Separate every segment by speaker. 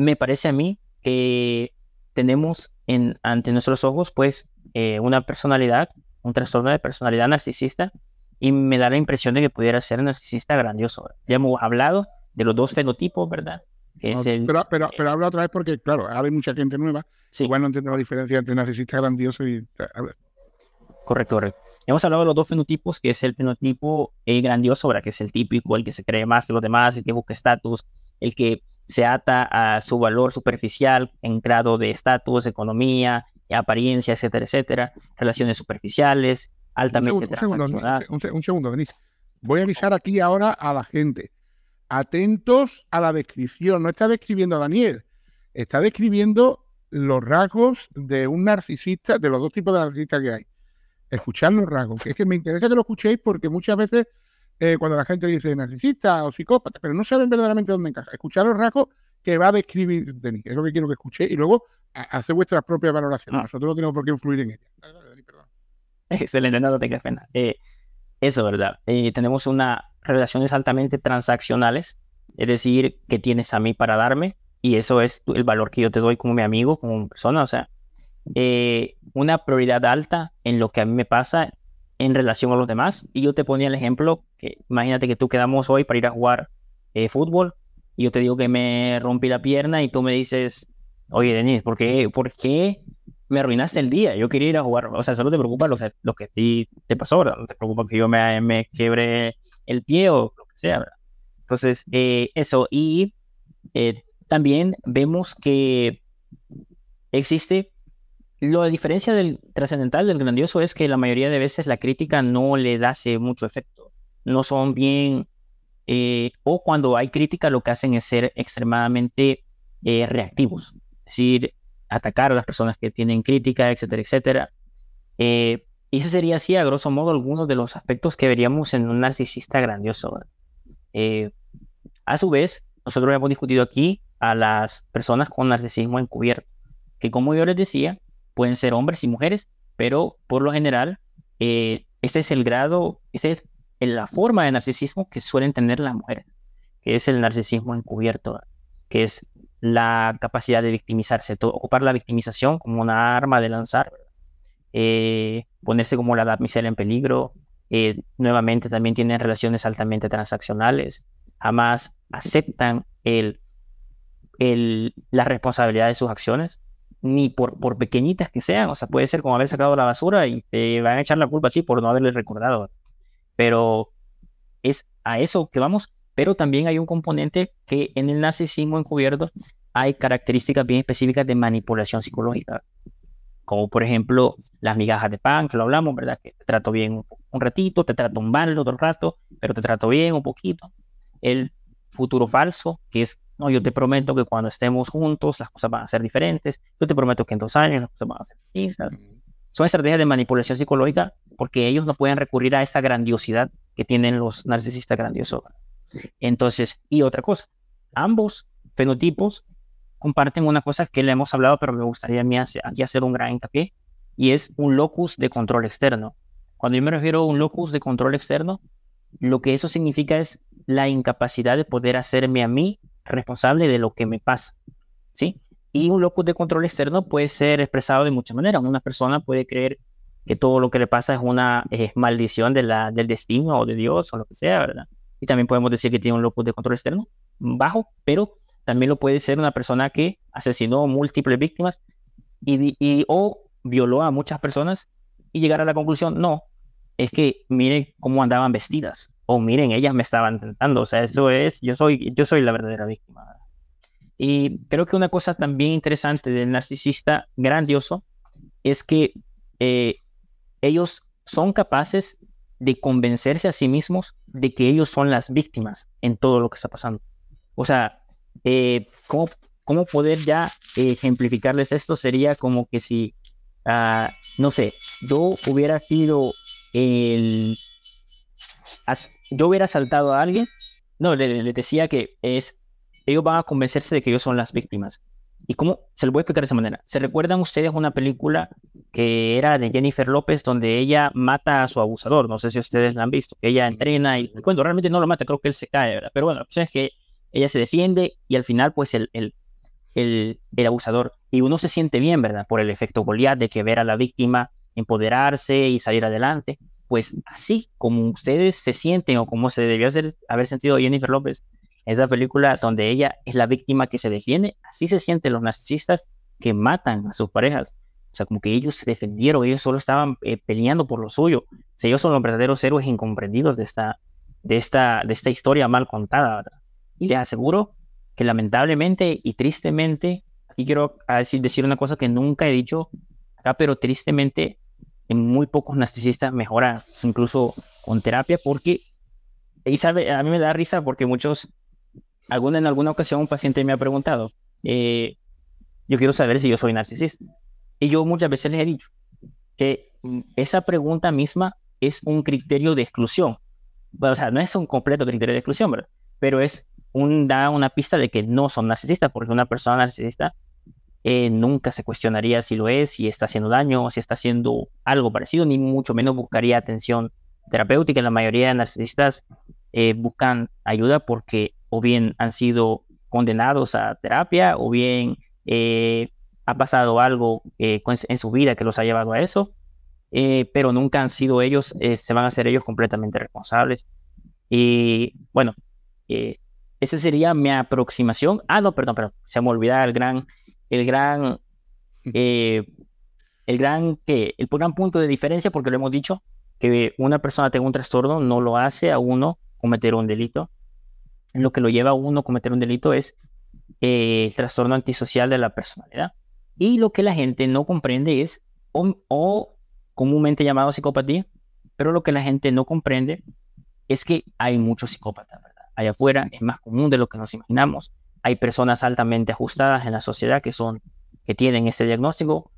Speaker 1: me parece a mí que tenemos ante nuestros ojos, pues, eh, una personalidad, un trastorno de personalidad narcisista, y me da la impresión de que pudiera ser narcisista grandioso. Ya hemos hablado de los dos fenotipos, ¿verdad? pero,
Speaker 2: pero, eh, otra vez porque, claro, ahora hay mucha gente nueva, sí. igual no entiendo la diferencia entre narcisista grandioso y... Eh,
Speaker 1: correcto, correcto. Hemos hablado de los dos fenotipos, que es el fenotipo el grandioso, ¿verdad? que es el típico, el que se cree más que los demás, el que busca estatus, el que se ata a su valor superficial en grado de estatus, economía, apariencia, etcétera,
Speaker 2: etcétera, relaciones superficiales, altamente un segundo, Un segundo, Denise. Voy a avisar aquí ahora a la gente. Atentos a la descripción. No está describiendo a Daniel, está describiendo los rasgos de un narcisista, de los dos tipos de narcisistas que hay. Escuchad los rasgos, es que me interesa que lo escuchéis porque muchas veces eh, cuando la gente dice narcisista o psicópata, pero no saben verdaderamente dónde encaja. Escuchar los rasgos que va a describir Denis, es lo que quiero que escuche, y luego hacer vuestras propias valoraciones. Ah. Nosotros no tenemos por qué influir en ella. Excelente, no, pena.
Speaker 1: Eh, eso es verdad. Eh, tenemos unas relaciones altamente transaccionales, es decir, que tienes a mí para darme, y eso es el valor que yo te doy como mi amigo, como persona, o sea, una prioridad alta en lo que a mí me pasa en relación a los demás. Y yo te ponía el ejemplo, que imagínate que tú quedamos hoy para ir a jugar eh, fútbol y yo te digo que me rompí la pierna y tú me dices, oye Denis, ¿por qué, ¿por me arruinaste el día? Yo quería ir a jugar, o sea, solo te preocupa lo que, a ti te pasó, ¿verdad? no te preocupa que yo me, me quiebre el pie o lo que sea, Entonces, eh, eso, y eh, también vemos que existe la diferencia del trascendental, del grandioso, es que la mayoría de veces la crítica no le da mucho efecto. No son bien. Eh, o cuando hay crítica, lo que hacen es ser extremadamente eh, reactivos. Es decir, atacar a las personas que tienen crítica, etcétera, etcétera. Eh, y ese sería así, a grosso modo, algunos de los aspectos que veríamos en un narcisista grandioso. a su vez, nosotros hemos discutido aquí a las personas con narcisismo encubierto, que como yo les decía, pueden ser hombres y mujeres, pero por lo general, este es el grado, esta es la forma de narcisismo que suelen tener las mujeres, que es el narcisismo encubierto, que es la capacidad de victimizarse, ocupar la victimización como una arma de lanzar, eh, ponerse como la damisela en peligro, eh, nuevamente también tienen relaciones altamente transaccionales, jamás aceptan la responsabilidad de sus acciones, ni por, por pequeñitas que sean, o sea, puede ser como haber sacado la basura y te van a echar la culpa así por no haberle recordado. Pero es a eso que vamos, pero también hay un componente que en el narcisismo encubierto hay características bien específicas de manipulación psicológica, como por ejemplo las migajas de pan, que lo hablamos, ¿verdad? Que te trato bien un ratito, te trato mal otro rato, pero te trato bien un poquito. El futuro falso, que es, no, yo te prometo que cuando estemos juntos las cosas van a ser diferentes, yo te prometo que en dos años las cosas van a ser distintas. Son estrategias de manipulación psicológica porque ellos no pueden recurrir a esa grandiosidad que tienen los narcisistas grandiosos. Entonces, y otra cosa, ambos fenotipos comparten una cosa que le hemos hablado, pero me gustaría a mí aquí hacer un gran hincapié, y es un locus de control externo. Cuando yo me refiero a un locus de control externo, lo que eso significa es la incapacidad de poder hacerme a mí responsable de lo que me pasa, ¿sí? Y un locus de control externo puede ser expresado de muchas maneras. Una persona puede creer que todo lo que le pasa es una eh, maldición de la, del destino o de Dios o lo que sea, ¿verdad? Y también podemos decir que tiene un locus de control externo bajo, pero también lo puede ser una persona que asesinó múltiples víctimas y o violó a muchas personas y llegar a la conclusión, no, es que miren cómo andaban vestidas, o miren, ellas me estaban tentando, o sea, eso es, yo soy, yo soy la verdadera víctima. Y creo que una cosa también interesante del narcisista grandioso es que eh, ellos son capaces de convencerse a sí mismos de que ellos son las víctimas en todo lo que está pasando. O sea, eh, ¿cómo, poder ya ejemplificarles esto? Sería como que si, ah, no sé, yo hubiera sido el, yo hubiera saltado a alguien, no, le, decía que es, ellos van a convencerse de que ellos son las víctimas. ¿Y cómo? Se lo voy a explicar de esa manera. ¿Se recuerdan ustedes una película que era de Jennifer López donde ella mata a su abusador? No sé si ustedes la han visto. Que ella entrena y, cuando realmente no lo mata, creo que él se cae, ¿verdad? Pero bueno, la es que ella se defiende y al final, pues, el, el abusador. Y uno se siente bien, ¿verdad? Por el efecto Goliath de que ver a la víctima empoderarse y salir adelante. Pues así como ustedes se sienten o como se debió haber sentido Jennifer López, esa película donde ella es la víctima que se defiende, así se sienten los narcisistas que matan a sus parejas. O sea, como que ellos se defendieron, ellos solo estaban eh, peleando por lo suyo. O ellos son los verdaderos héroes incomprendidos de esta, de esta, de esta historia mal contada. Y les aseguro que lamentablemente y tristemente, aquí quiero decir, ah, decir una cosa que nunca he dicho acá, pero tristemente en muy pocos narcisistas mejora incluso con terapia porque, y sabe, a mí me da risa porque muchos, alguna, en alguna ocasión un paciente me ha preguntado, eh, yo quiero saber si yo soy narcisista. Y yo muchas veces les he dicho que esa pregunta misma es un criterio de exclusión. o sea, no es un completo criterio de exclusión, pero es un, da una pista de que no son narcisistas, porque una persona narcisista eh, nunca se cuestionaría si lo es, si está haciendo daño, si está haciendo algo parecido, ni mucho menos buscaría atención terapéutica. La mayoría de narcisistas eh, buscan ayuda porque o bien han sido condenados a terapia o bien eh, ha pasado algo en su vida que los ha llevado a eso, pero nunca han sido ellos, se van a ser ellos completamente responsables. Y bueno, esa sería mi aproximación. Ah, no, perdón, perdón, se me olvidaba el gran el gran, eh, el gran, el gran punto de diferencia, porque lo hemos dicho, que una persona tenga un trastorno no lo hace a uno cometer un delito. Lo que lo lleva a uno a cometer un delito es eh, el trastorno antisocial de la personalidad. Y lo que la gente no comprende es, o, comúnmente llamado psicopatía, pero lo que la gente no comprende es que hay muchos psicópatas, Allá afuera es más común de lo que nos imaginamos hay personas altamente ajustadas en la sociedad que son que tienen este diagnóstico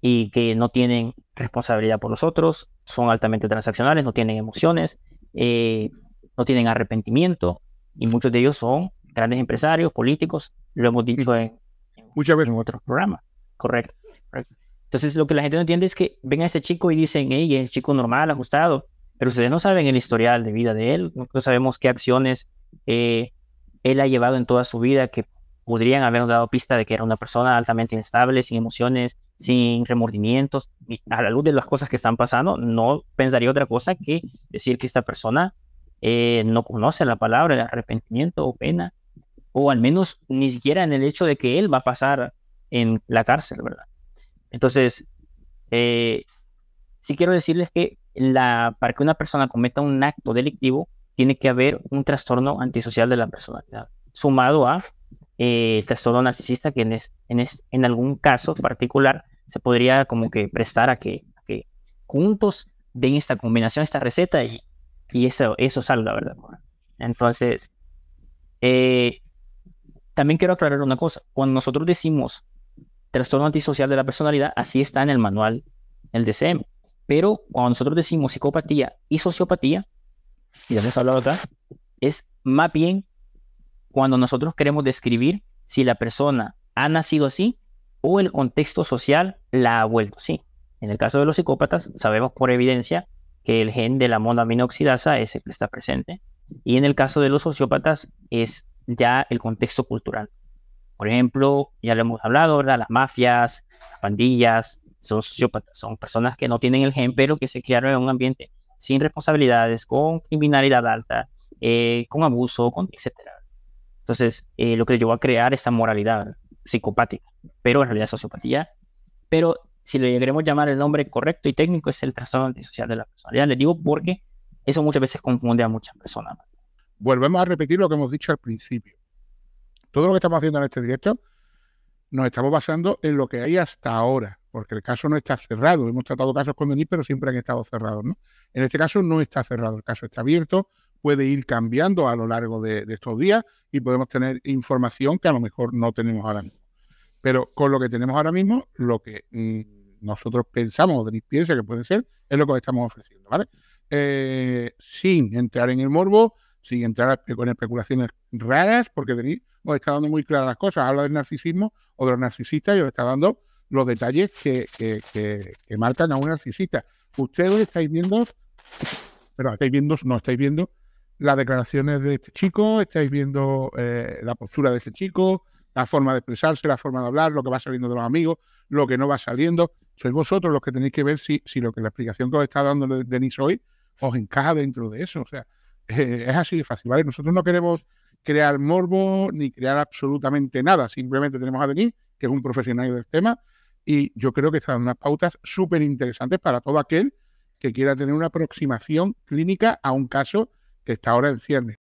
Speaker 1: y que no tienen responsabilidad por los otros, son altamente transaccionales, no tienen emociones, eh, no tienen arrepentimiento y muchos de ellos son grandes empresarios, políticos, lo hemos dicho en, Muchas veces. en otro programa, correcto, Entonces lo que la gente no entiende es que ven a este chico y dicen, hey, es el chico normal, ajustado, pero ustedes no saben el historial de vida de él, no sabemos qué acciones eh, él ha llevado en toda su vida que podrían haber dado pista de que era una persona altamente inestable, sin emociones, sin remordimientos. Y a la luz de las cosas que están pasando, no pensaría otra cosa que decir que esta persona eh, no conoce la palabra de arrepentimiento o pena, o al menos ni siquiera en el hecho de que él va a pasar en la cárcel, ¿verdad? Entonces, eh, sí quiero decirles que para que una persona cometa un acto delictivo, tiene que haber un trastorno antisocial de la personalidad, sumado a eh, el trastorno narcisista, que en, es, en, algún caso particular se podría como que prestar a que, que juntos den esta combinación, esta receta y, y eso, eso salga, ¿verdad? Entonces, eh, también quiero aclarar una cosa. Cuando nosotros decimos trastorno antisocial de la personalidad, así está en el manual, el DCM. Pero cuando nosotros decimos psicopatía y sociopatía, y hemos hablado acá, es más bien cuando nosotros queremos describir si la persona ha nacido así o el contexto social la ha vuelto así. En el caso de los psicópatas, sabemos por evidencia que el gen de la monaminoxidasa es el que está presente. Y en el caso de los sociópatas es ya el contexto cultural. Por ejemplo, ya lo hemos hablado, ¿verdad? Las mafias, las pandillas, son sociópatas, son personas que no tienen el gen, pero que se criaron en un ambiente sin responsabilidades, con criminalidad alta, eh, con abuso, con, etc. Entonces, eh, lo que llevó a crear esa moralidad psicopática, pero en realidad sociopatía. Pero si le queremos llamar el nombre correcto y técnico, es el trastorno antisocial de la personalidad. Le digo porque eso muchas veces confunde a muchas personas.
Speaker 2: Volvemos a repetir lo que hemos dicho al principio. Todo lo que estamos haciendo en este directo nos estamos basando en lo que hay hasta ahora, porque el caso no está cerrado. Hemos tratado casos con Denis, pero siempre han estado cerrados. En este caso no está cerrado, el caso está abierto, puede ir cambiando a lo largo de, estos días y podemos tener información que a lo mejor no tenemos ahora mismo. Pero con lo que tenemos ahora mismo, lo que mm, nosotros pensamos, o Denis piensa que puede ser, es lo que estamos ofreciendo, ¿vale? Eh, sin entrar en el morbo, sin entrar con especulaciones raras, porque Denis os está dando muy claras las cosas. Habla del narcisismo o de los narcisistas y os está dando los detalles que, que, marcan a un narcisista. Ustedes estáis viendo, pero estáis viendo, no estáis viendo las declaraciones de este chico, estáis viendo eh, la postura de este chico, la forma de expresarse, la forma de hablar, lo que va saliendo de los amigos, lo que no va saliendo. Sois vosotros los que tenéis que ver si, lo que la explicación que os está dando Denis hoy os encaja dentro de eso. O sea, es así de fácil, ¿vale? Nosotros no queremos crear morbo ni crear absolutamente nada. Simplemente tenemos a Denis, que es un profesional del tema, y yo creo que están unas pautas súper interesantes para todo aquel que quiera tener una aproximación clínica a un caso que está ahora en ciernes.